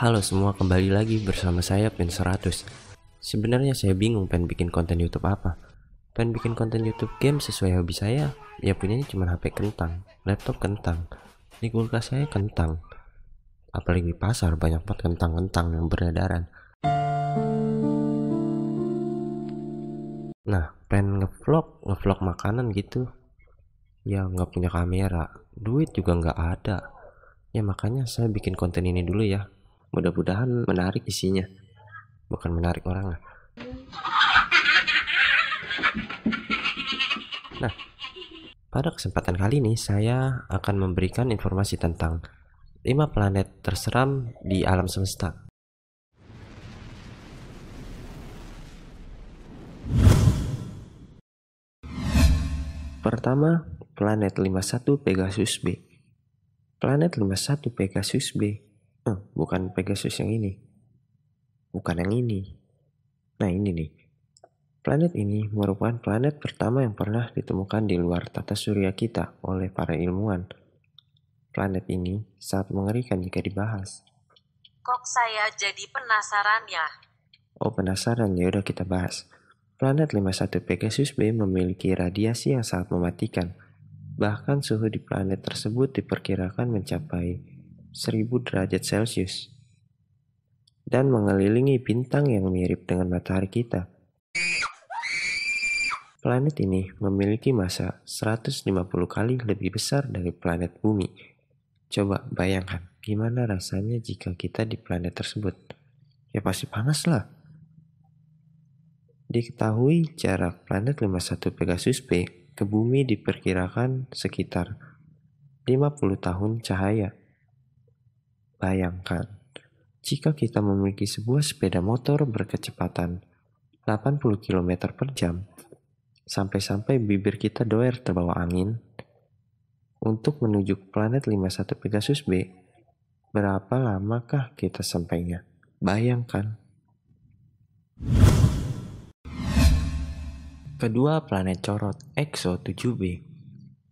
Halo semua, kembali lagi bersama saya Pen 100. Sebenarnya saya bingung pengen bikin konten YouTube apa. Pengen bikin konten YouTube game sesuai hobi saya, ya punyanya cuma HP kentang, laptop kentang, di kulkas saya kentang. Apalagi pasar banyak banget kentang-kentang yang beredaran. Nah, pengen ngevlog, ngevlog makanan gitu. Ya nggak punya kamera, duit juga nggak ada Ya makanya saya bikin konten ini dulu ya. Mudah-mudahan menarik isinya. Bukan menarik orang lah. Nah, pada kesempatan kali ini saya akan memberikan informasi tentang 5 planet terseram di alam semesta. Pertama, planet 51 Pegasus B. Planet 51 Pegasus B. Eh, bukan Pegasus yang ini. Bukan yang ini. Nah, ini nih. Planet ini merupakan planet pertama yang pernah ditemukan di luar tata surya kita oleh para ilmuwan. Planet ini sangat mengerikan jika dibahas. Kok saya jadi penasaran ya? Oh penasaran ya udah kita bahas. Planet 51 Pegasus B memiliki radiasi yang sangat mematikan. Bahkan suhu di planet tersebut diperkirakan mencapai 1000 derajat Celcius dan mengelilingi bintang yang mirip dengan matahari kita. Planet ini memiliki massa 150 kali lebih besar dari planet Bumi. Coba bayangkan gimana rasanya jika kita di planet tersebut. Ya pasti panas lah. Diketahui jarak planet 51 Pegasus B ke bumi diperkirakan sekitar 50 tahun cahaya. Bayangkan, jika kita memiliki sebuah sepeda motor berkecepatan 80 km per jam, sampai-sampai bibir kita doer terbawa angin, untuk menuju planet 51 Pegasus B, berapa lamakah kita sampainya? Bayangkan. Kedua, planet corot EXO 7b.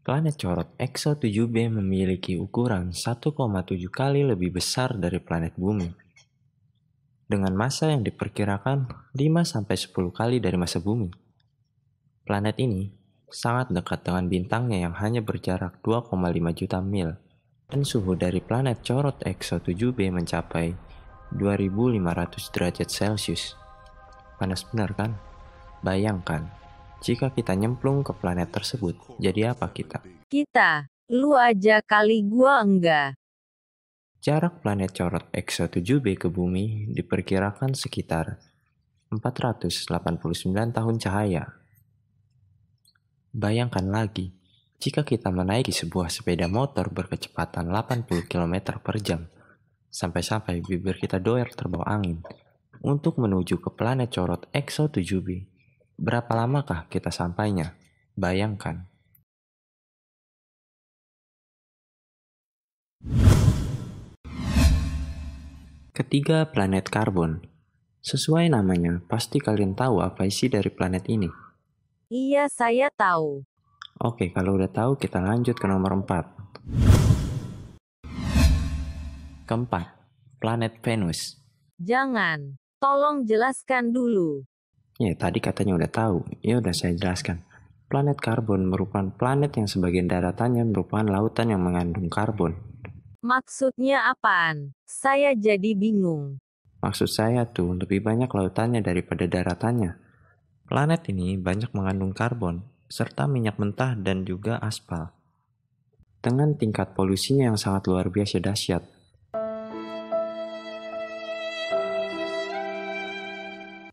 Planet corot EXO 7b memiliki ukuran 1,7 kali lebih besar dari planet bumi. Dengan massa yang diperkirakan 5-10 kali dari massa bumi. Planet ini sangat dekat dengan bintangnya yang hanya berjarak 2,5 juta mil. Dan suhu dari planet corot EXO 7b mencapai 2500 derajat Celcius. Panas benar kan? Bayangkan, jika kita nyemplung ke planet tersebut, jadi apa kita? Kita, lu aja kali gua enggak. Jarak planet corot exo 7 b ke bumi diperkirakan sekitar 489 tahun cahaya. Bayangkan lagi, jika kita menaiki sebuah sepeda motor berkecepatan 80 km per jam, sampai-sampai bibir kita doer terbawa angin, untuk menuju ke planet corot EXO 7b. Berapa lamakah kita sampainya? Bayangkan. Ketiga, planet karbon. Sesuai namanya, pasti kalian tahu apa isi dari planet ini. Iya, saya tahu. Oke, kalau udah tahu kita lanjut ke nomor 4. Keempat, planet Venus. Jangan, tolong jelaskan dulu. Ya, tadi katanya udah tahu. Ya udah saya jelaskan. Planet karbon merupakan planet yang sebagian daratannya merupakan lautan yang mengandung karbon. Maksudnya apaan? Saya jadi bingung. Maksud saya tuh lebih banyak lautannya daripada daratannya. Planet ini banyak mengandung karbon, serta minyak mentah dan juga aspal. Dengan tingkat polusinya yang sangat luar biasa dahsyat,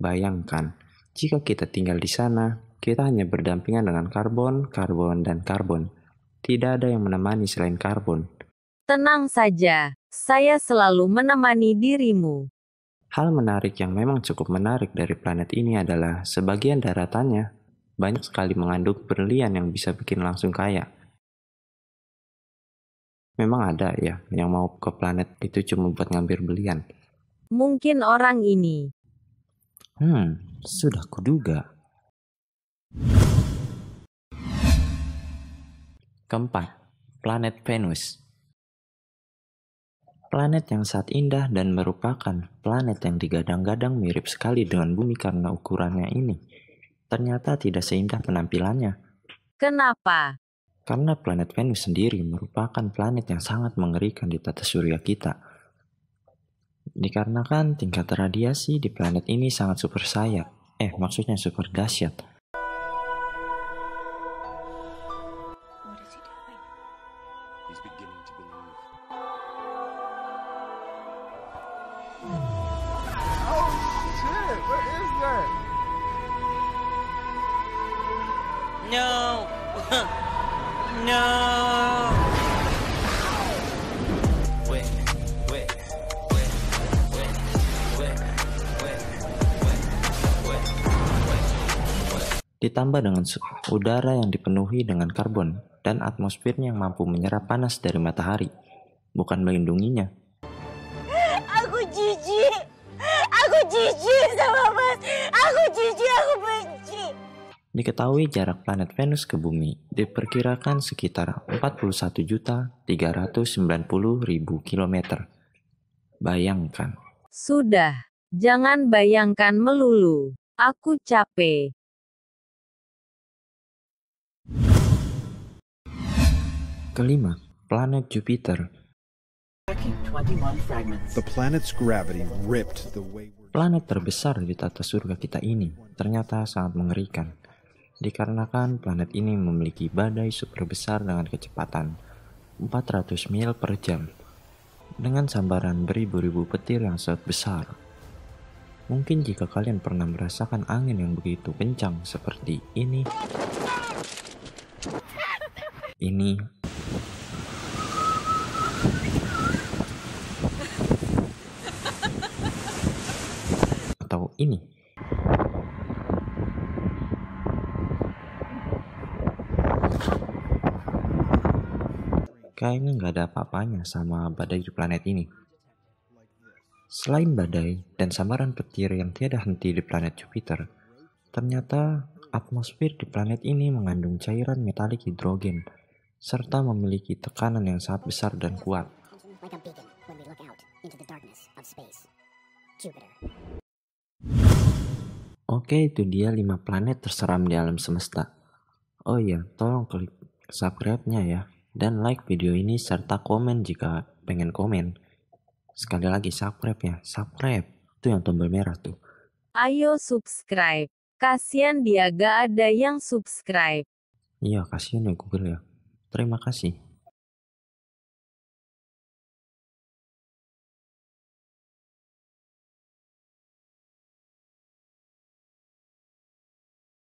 Bayangkan, jika kita tinggal di sana, kita hanya berdampingan dengan karbon, karbon, dan karbon. Tidak ada yang menemani selain karbon. Tenang saja, saya selalu menemani dirimu. Hal menarik yang memang cukup menarik dari planet ini adalah sebagian daratannya banyak sekali mengandung berlian yang bisa bikin langsung kaya. Memang ada ya yang mau ke planet itu cuma buat ngambil berlian. Mungkin orang ini Hmm, sudah kuduga. Keempat, planet Venus. Planet yang saat indah dan merupakan planet yang digadang-gadang mirip sekali dengan bumi karena ukurannya ini. Ternyata tidak seindah penampilannya. Kenapa? Karena planet Venus sendiri merupakan planet yang sangat mengerikan di tata surya kita Dikarenakan tingkat radiasi di planet ini sangat super sayap, eh maksudnya super dahsyat. No. no. ditambah dengan udara yang dipenuhi dengan karbon dan atmosfer yang mampu menyerap panas dari matahari, bukan melindunginya. Aku jijik, aku jijik sama Mas, aku jijik, aku benci. Diketahui jarak planet Venus ke bumi diperkirakan sekitar 41.390.000 km. Bayangkan. Sudah, jangan bayangkan melulu. Aku capek. kelima, planet Jupiter. Planet terbesar di tata surga kita ini ternyata sangat mengerikan. Dikarenakan planet ini memiliki badai super besar dengan kecepatan 400 mil per jam dengan sambaran beribu-ribu petir yang sangat besar. Mungkin jika kalian pernah merasakan angin yang begitu kencang seperti ini, ini atau ini. Kayaknya nggak ada apa-apanya sama badai di planet ini. Selain badai dan samaran petir yang tiada henti di planet Jupiter, ternyata atmosfer di planet ini mengandung cairan metalik hidrogen serta memiliki tekanan yang sangat besar dan kuat. Oke, itu dia 5 planet terseram di alam semesta. Oh iya, tolong klik subscribe-nya ya. Dan like video ini serta komen jika pengen komen. Sekali lagi subscribe ya, subscribe. Itu yang tombol merah tuh. Ayo subscribe. Kasian dia gak ada yang subscribe. Iya, kasian ya Google ya. Terima kasih.